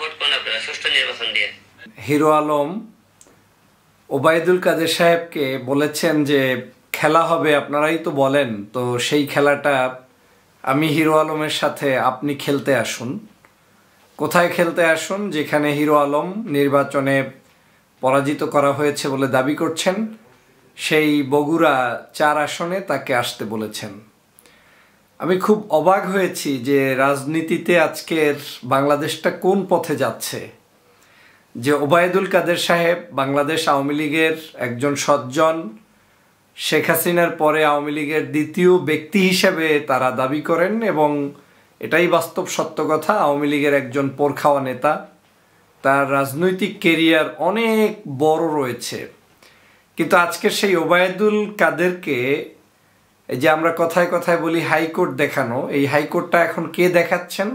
vote আপনারা সুষ্ঠু নির্বাচন দিয়ে হিরো আলম ওবায়দুল কাদের সাহেবকে বলেছেন যে খেলা হবে আপনারাই তো বলেন তো সেই খেলাটা আমি হিরো আলমের সাথে আপনি খেলতে আসুন কোথায় খেলতে আসুন যেখানে হিরো আলম নির্বাচনে পরাজিত করা হয়েছে বলে দাবি করছেন সেই বগুড়া চার আসনে তাকে আসতে বলেছেন আমি খুব অবাক হয়েছি যে রাজনীতিতে আজকের বাংলাদেশটা কোন পথে যাচ্ছে যে ওবায়দুল কাদের সাহেব বাংলাদেশ আওয়ামী লীগের একজন সজ্জন শেখ হাসিনার পরে আওয়ামী লীগের দ্বিতীয় ব্যক্তি হিসেবে তারা দাবি করেন এবং এটাই বাস্তব সত্য কথা আওয়ামী লীগের একজন পোরখাওয়া নেতা তার রাজনৈতিক কেরিয়ার অনেক বড় রয়েছে কিন্তু আজকের সেই ওবায়দুল কাদেরকে এই যে আমরা কথায় কথায় বলি হাইকোর্ট দেখানো এই হাইকোর্টটা এখন কে দেখাচ্ছেন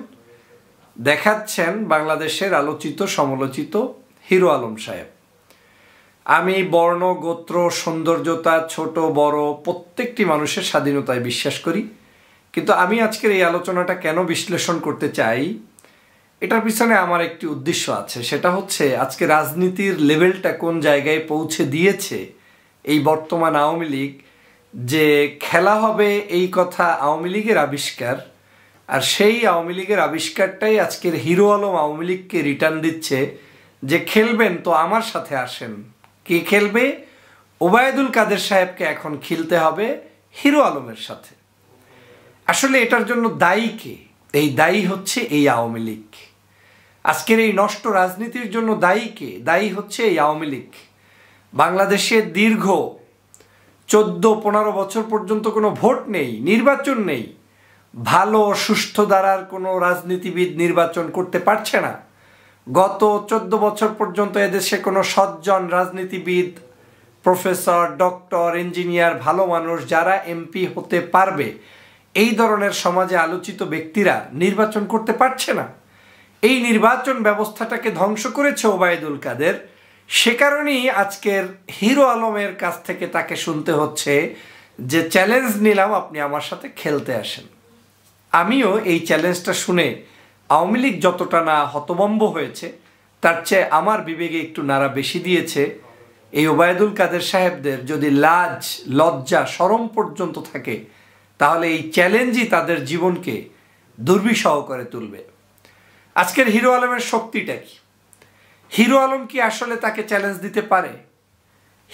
দেখাচ্ছেন বাংলাদেশের আলোচিত সমালোচিত হিরো আলম সাহেব আমি বর্ণ গোত্র সৌন্দর্যতা ছোট বড় প্রত্যেকটি মানুষের স্বাধীনতায় বিশ্বাস করি কিন্তু আমি আজকের এই আলোচনাটা কেন বিশ্লেষণ করতে চাই এটার পিছনে আমার একটি উদ্দেশ্য আছে সেটা হচ্ছে আজকে রাজনীতির লেভেলটা কোন জায়গায় পৌঁছে দিয়েছে এই বর্তমান আওয়ামী লীগ যে খেলা হবে এই কথা আওয়ামী লীগের আবিষ্কার আর সেই আওয়ামী লীগের আবিষ্কারটাই আজকের হিরো আলম আওয়ামী লীগকে রিটার্ন দিচ্ছে যে খেলবেন তো আমার সাথে আসেন কে খেলবে ওবায়দুল কাদের সাহেবকে এখন খেলতে হবে হিরো আলমের সাথে আসলে এটার জন্য দায়ী কে এই দায়ী হচ্ছে এই আওয়ামী লীগ আজকের এই নষ্ট রাজনীতির জন্য দায়ী কে দায়ী হচ্ছে এই আওয়ামী লীগ বাংলাদেশের দীর্ঘ চোদ্দ পনেরো বছর পর্যন্ত কোনো ভোট নেই নির্বাচন নেই ভালো সুস্থ দ্বারার কোনো রাজনীতিবিদ নির্বাচন করতে পারছে না গত চোদ্দ বছর পর্যন্ত এদেশে কোনো সজ্জন রাজনীতিবিদ প্রফেসর ডক্টর ইঞ্জিনিয়ার ভালো মানুষ যারা এমপি হতে পারবে এই ধরনের সমাজে আলোচিত ব্যক্তিরা নির্বাচন করতে পারছে না এই নির্বাচন ব্যবস্থাটাকে ধ্বংস করেছে ওবায়দুল কাদের সে কারণেই আজকের হিরো আলমের কাছ থেকে তাকে শুনতে হচ্ছে যে চ্যালেঞ্জ নিলাম আপনি আমার সাথে খেলতে আসেন আমিও এই চ্যালেঞ্জটা শুনে আওয়ামী লীগ যতটা না হতবম্ব হয়েছে তার চেয়ে আমার বিবেকে একটু নাড়া বেশি দিয়েছে এই ওবায়দুল কাদের সাহেবদের যদি লাজ লজ্জা সরম পর্যন্ত থাকে তাহলে এই চ্যালেঞ্জই তাদের জীবনকে দুর্বিষহ করে তুলবে আজকের হিরো আলমের শক্তিটা কি হিরো আলম কি আসলে তাকে চ্যালেঞ্জ দিতে পারে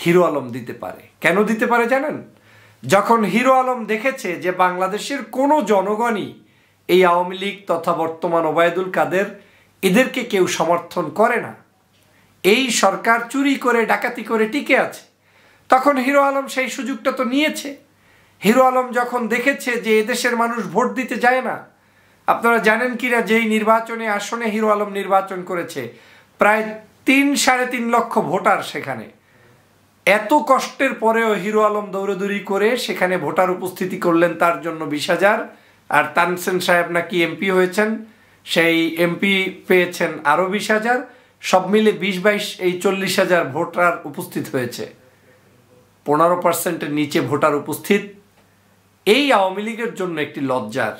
হিরো আলম দিতে পারে কেন দিতে পারে জানেন যখন হিরো আলম দেখেছে যে বাংলাদেশের কোনো জনগণই এই আওয়ামী লীগ তথা বর্তমান ওবায়দুল কাদের এদেরকে কেউ সমর্থন করে না এই সরকার চুরি করে ডাকাতি করে টিকে আছে তখন হিরো আলম সেই সুযোগটা তো নিয়েছে হিরো আলম যখন দেখেছে যে এদেশের মানুষ ভোট দিতে যায় না আপনারা জানেন কিনা যে যেই নির্বাচনে আসনে হিরো আলম নির্বাচন করেছে প্রায় তিন সাড়ে তিন লক্ষ ভোটার সেখানে এত কষ্টের পরেও হিরো আলম দৌড়দৌড়ি করে সেখানে ভোটার উপস্থিতি করলেন তার জন্য বিশ হাজার আর তানসেন সাহেব নাকি এমপি হয়েছেন সেই এমপি পেয়েছেন আরও বিশ হাজার সব মিলে বিশ বাইশ এই চল্লিশ হাজার ভোটার উপস্থিত হয়েছে পনেরো পার্সেন্টের নিচে ভোটার উপস্থিত এই আওয়ামী লীগের জন্য একটি লজ্জার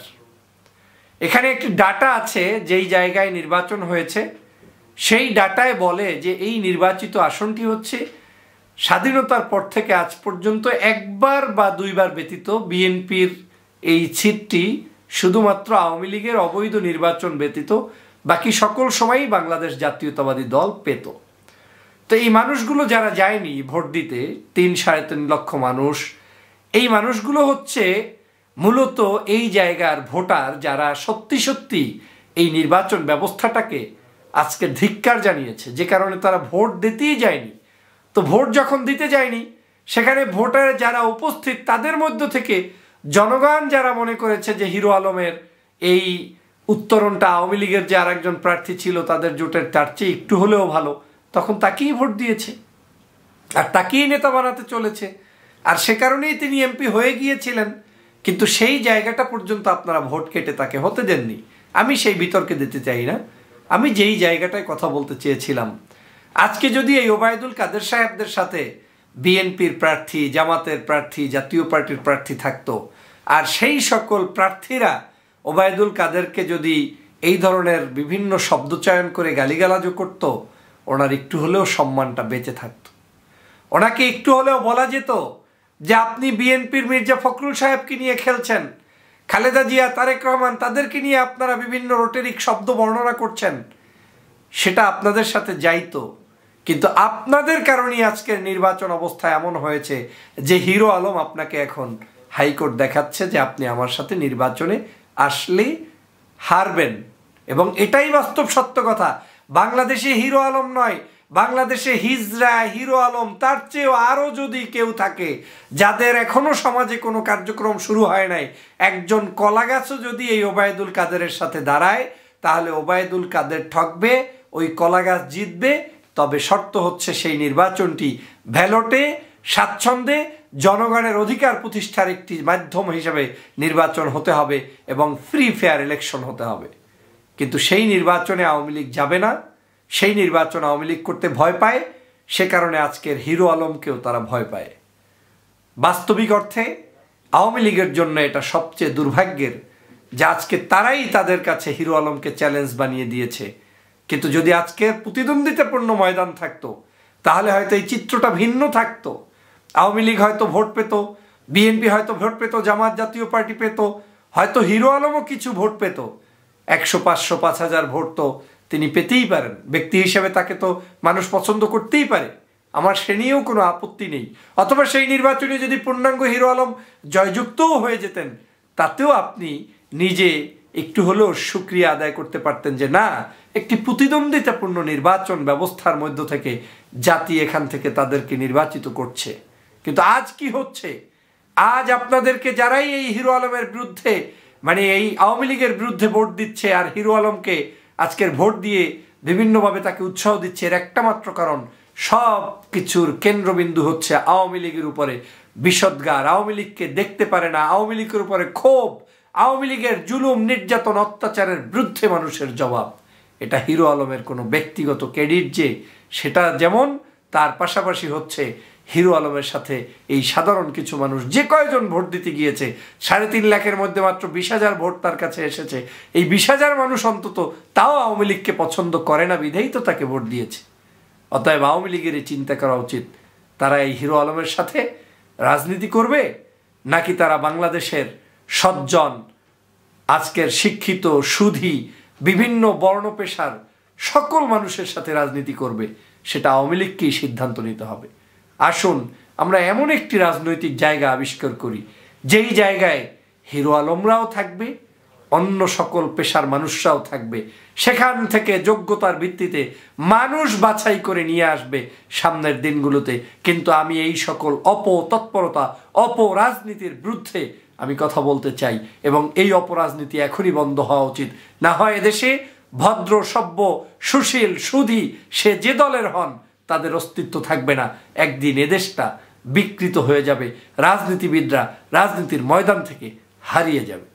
এখানে একটি ডাটা আছে যেই জায়গায় নির্বাচন হয়েছে সেই ডাটায় বলে যে এই নির্বাচিত আসনটি হচ্ছে স্বাধীনতার পর থেকে আজ পর্যন্ত একবার বা দুইবার ব্যতীত বিএনপির এই ছিটটি শুধুমাত্র আওয়ামী লীগের অবৈধ নির্বাচন ব্যতীত বাকি সকল সময়ই বাংলাদেশ জাতীয়তাবাদী দল পেত তো এই মানুষগুলো যারা যায়নি ভোট দিতে তিন সাড়ে তিন লক্ষ মানুষ এই মানুষগুলো হচ্ছে মূলত এই জায়গার ভোটার যারা সত্যি সত্যি এই নির্বাচন ব্যবস্থাটাকে আজকে ধিক্কার জানিয়েছে যে কারণে তারা ভোট দিতেই যায়নি তো ভোট যখন দিতে যায়নি সেখানে ভোটার যারা উপস্থিত তাদের মধ্য থেকে জনগণ যারা মনে করেছে যে হিরো আলমের এই উত্তরণটা আওয়ামী লীগের যে আরেকজন প্রার্থী ছিল তাদের জোটের তার চেয়ে একটু হলেও ভালো তখন তাকেই ভোট দিয়েছে আর তাকেই নেতা বানাতে চলেছে আর সে কারণেই তিনি এমপি হয়ে গিয়েছিলেন কিন্তু সেই জায়গাটা পর্যন্ত আপনারা ভোট কেটে তাকে হতে দেননি আমি সেই বিতর্কে দিতে চাই না আমি যেই জায়গাটায় কথা বলতে চেয়েছিলাম আজকে যদি এই ওবায়দুল কাদের সাহেবদের সাথে বিএনপির প্রার্থী জামাতের প্রার্থী জাতীয় পার্টির প্রার্থী থাকতো আর সেই সকল প্রার্থীরা ওবায়দুল কাদেরকে যদি এই ধরনের বিভিন্ন শব্দচয়ন করে গালিগালাজও করত ওনার একটু হলেও সম্মানটা বেঁচে থাকত ওনাকে একটু হলেও বলা যেত যে আপনি বিএনপির মির্জা ফখরুল সাহেবকে নিয়ে খেলছেন খালেদা জিয়া তারেক রহমান তাদেরকে নিয়ে আপনারা বিভিন্ন রোটেরিক শব্দ বর্ণনা করছেন সেটা আপনাদের সাথে যাইতো কিন্তু আপনাদের কারণেই আজকের নির্বাচন অবস্থা এমন হয়েছে যে হিরো আলম আপনাকে এখন হাইকোর্ট দেখাচ্ছে যে আপনি আমার সাথে নির্বাচনে আসলে হারবেন এবং এটাই বাস্তব সত্য কথা বাংলাদেশে হিরো আলম নয় বাংলাদেশে হিজরা হিরো আলম তার চেয়েও আরও যদি কেউ থাকে যাদের এখনও সমাজে কোনো কার্যক্রম শুরু হয় নাই একজন কলাগাছও যদি এই ওবায়দুল কাদেরের সাথে দাঁড়ায় তাহলে ওবায়দুল কাদের ঠকবে ওই কলাগাছ জিতবে তবে শর্ত হচ্ছে সেই নির্বাচনটি ভ্যালটে স্বাচ্ছন্দ্যে জনগণের অধিকার প্রতিষ্ঠার একটি মাধ্যম হিসেবে নির্বাচন হতে হবে এবং ফ্রি ফেয়ার ইলেকশন হতে হবে কিন্তু সেই নির্বাচনে আওয়ামী লীগ যাবে না সেই নির্বাচন আওয়ামী লীগ করতে ভয় পায় সে কারণে আজকের হিরো আলমকেও তারা ভয় পায় বাস্তবিক অর্থে আওয়ামী লীগের জন্য এটা সবচেয়ে দুর্ভাগ্যের যে আজকে তারাই তাদের কাছে হিরো আলমকে চ্যালেঞ্জ বানিয়ে দিয়েছে কিন্তু যদি আজকের প্রতিদ্বন্দ্বিতাপূর্ণ ময়দান থাকতো তাহলে হয়তো এই চিত্রটা ভিন্ন থাকতো আওয়ামী লীগ হয়তো ভোট পেত বিএনপি হয়তো ভোট পেত জামাত জাতীয় পার্টি পেত হয়তো হিরো আলমও কিছু ভোট পেত একশো পাঁচশো পাঁচ হাজার ভোট তো তিনি পেতেই পারেন ব্যক্তি হিসাবে তাকে তো মানুষ পছন্দ করতেই পারে আমার সে নিয়েও কোনো আপত্তি নেই অথবা সেই নির্বাচনে যদি পূর্ণাঙ্গ হিরো আলম জয়যুক্তও হয়ে যেতেন তাতেও আপনি নিজে একটু হলেও সুক্রিয়া আদায় করতে পারতেন যে না একটি প্রতিদ্বন্দ্বিতাপূর্ণ নির্বাচন ব্যবস্থার মধ্য থেকে জাতি এখান থেকে তাদেরকে নির্বাচিত করছে কিন্তু আজ কি হচ্ছে আজ আপনাদেরকে যারাই এই হিরো আলমের বিরুদ্ধে মানে এই আওয়ামী লীগের বিরুদ্ধে ভোট দিচ্ছে আর হিরো আলমকে আজকের ভোট দিয়ে বিভিন্নভাবে তাকে উৎসাহ দিচ্ছে এর একটা মাত্র কারণ সব কিছুর কেন্দ্রবিন্দু হচ্ছে আওয়ামী লীগের উপরে বিষদগার আওয়ামী লীগকে দেখতে পারে না আওয়ামী লীগের উপরে ক্ষোভ আওয়ামী লীগের জুলুম নির্যাতন অত্যাচারের বিরুদ্ধে মানুষের জবাব এটা হিরো আলমের কোনো ব্যক্তিগত ক্রেডিট যে সেটা যেমন তার পাশাপাশি হচ্ছে হিরো আলমের সাথে এই সাধারণ কিছু মানুষ যে কয়জন ভোট দিতে গিয়েছে সাড়ে তিন লাখের মধ্যে মাত্র বিশ হাজার ভোট তার কাছে এসেছে এই বিশ হাজার মানুষ অন্তত তাও আওয়ামী লীগকে পছন্দ করে না বিধেই তো তাকে ভোট দিয়েছে অতএব আওয়ামী লীগের এই চিন্তা করা উচিত তারা এই হিরো আলমের সাথে রাজনীতি করবে নাকি তারা বাংলাদেশের সজ্জন আজকের শিক্ষিত সুধী বিভিন্ন বর্ণ পেশার সকল মানুষের সাথে রাজনীতি করবে সেটা আওয়ামী লীগকেই সিদ্ধান্ত নিতে হবে আসুন আমরা এমন একটি রাজনৈতিক জায়গা আবিষ্কার করি যেই জায়গায় হিরো আলমরাও থাকবে অন্য সকল পেশার মানুষরাও থাকবে সেখান থেকে যোগ্যতার ভিত্তিতে মানুষ বাছাই করে নিয়ে আসবে সামনের দিনগুলোতে কিন্তু আমি এই সকল অপতৎপরতা অপরাজনীতির বিরুদ্ধে আমি কথা বলতে চাই এবং এই অপরাজনীতি এখনই বন্ধ হওয়া উচিত না হয় এদেশে ভদ্র সভ্য সুশীল সুধী সে যে দলের হন তাদের অস্তিত্ব থাকবে না একদিন এদেশটা বিকৃত হয়ে যাবে রাজনীতিবিদরা রাজনীতির ময়দান থেকে হারিয়ে যাবে